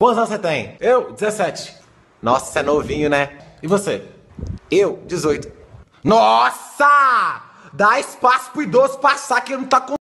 Quantos anos você tem? Eu, 17. Nossa, você é novinho, né? E você? Eu, 18. Nossa! Dá espaço pro idoso passar que ele não tá com